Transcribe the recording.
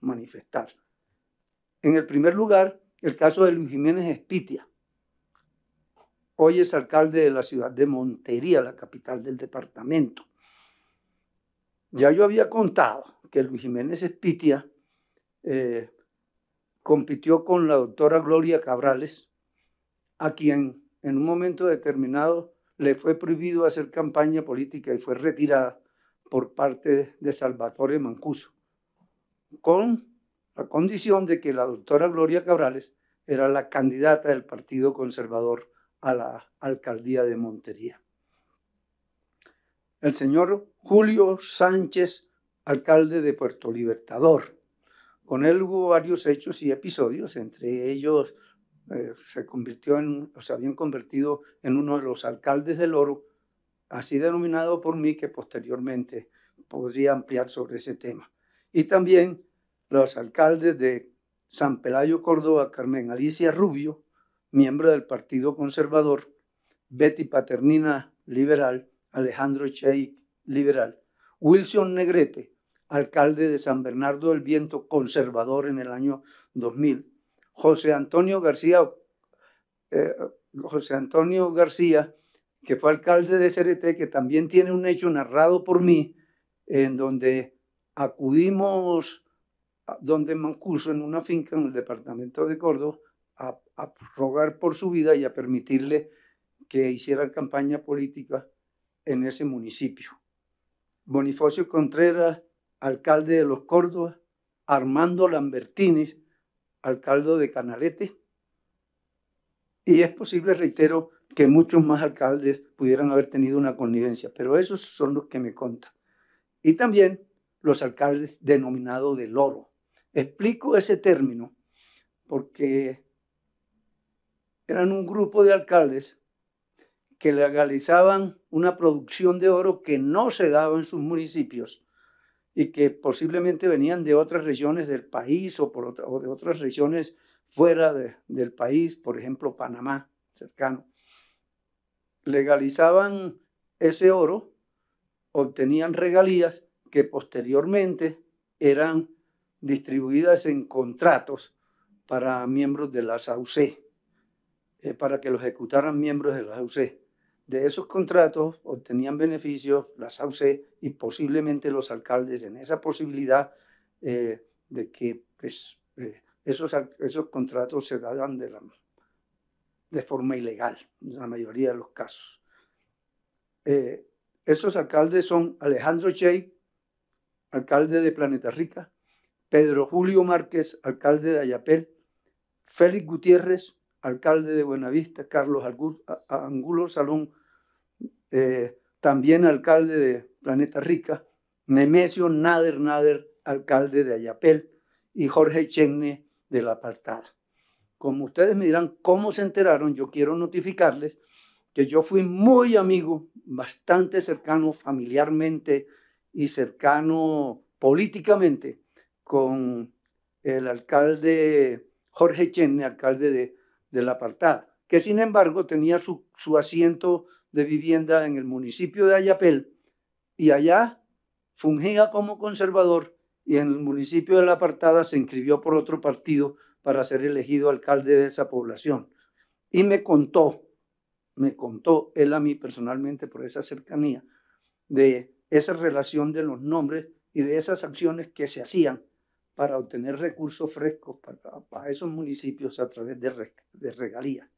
manifestar. En el primer lugar, el caso de Luis Jiménez Espitia. Hoy es alcalde de la ciudad de Montería, la capital del departamento. Ya yo había contado que Luis Jiménez Espitia eh, compitió con la doctora Gloria Cabrales, a quien en un momento determinado le fue prohibido hacer campaña política y fue retirada por parte de Salvatore Mancuso con la condición de que la doctora Gloria Cabrales era la candidata del Partido Conservador a la alcaldía de Montería. El señor Julio Sánchez, alcalde de Puerto Libertador. Con él hubo varios hechos y episodios, entre ellos eh, se convirtió en, se habían convertido en uno de los alcaldes del oro, así denominado por mí, que posteriormente podría ampliar sobre ese tema y también los alcaldes de San Pelayo Córdoba, Carmen Alicia Rubio, miembro del Partido Conservador, Betty Paternina, liberal, Alejandro Chey, liberal, Wilson Negrete, alcalde de San Bernardo del Viento, conservador en el año 2000, José Antonio García, eh, José Antonio García, que fue alcalde de CRT, que también tiene un hecho narrado por mí, en donde acudimos donde Mancuso, en una finca en el departamento de Córdoba, a, rogar por su vida y a permitirle que hiciera campaña política en ese municipio. Bonifacio Contreras, alcalde de Los Córdoba Armando Lambertini, alcalde de Canalete, y es posible, reitero, que muchos más alcaldes pudieran haber tenido una connivencia, pero esos son los que me contan. Y también los alcaldes denominado del oro. Explico ese término porque eran un grupo de alcaldes que legalizaban una producción de oro que no se daba en sus municipios y que posiblemente venían de otras regiones del país o, de otras regiones fuera del país, por ejemplo Panamá, cercano. Legalizaban ese oro, obtenían regalías que posteriormente eran distribuidas en contratos para miembros de la SAUC, eh, para que los ejecutaran miembros de la SAUC. De esos contratos obtenían beneficios la SAUC y posiblemente los alcaldes en esa posibilidad eh, de que pues, eh, esos, esos contratos se daban de, la, de forma ilegal, en la mayoría de los casos. esos alcaldes son Alejandro Che alcalde de Planeta Rica, Pedro Julio Márquez, alcalde de Ayapel, Félix Gutiérrez, alcalde de Buenavista, Carlos Angulo Salón, eh, también alcalde de Planeta Rica, Nemesio Nader Nader, alcalde de Ayapel, y Jorge Chene de La Apartada. Como ustedes me dirán cómo se enteraron, yo quiero notificarles que yo fui muy amigo, bastante cercano familiarmente, y cercano políticamente con el alcalde Jorge Chen, alcalde de, de, La Apartada, que sin embargo tenía su, su asiento de vivienda en el municipio de Ayapel y allá fungía como conservador y en el municipio de La Apartada se inscribió por otro partido para ser elegido alcalde de esa población. Y me contó, me contó él a mí personalmente por esa cercanía, de esa relación de los nombres y de esas acciones que se hacían para obtener recursos frescos para, esos municipios a través de, de regalías.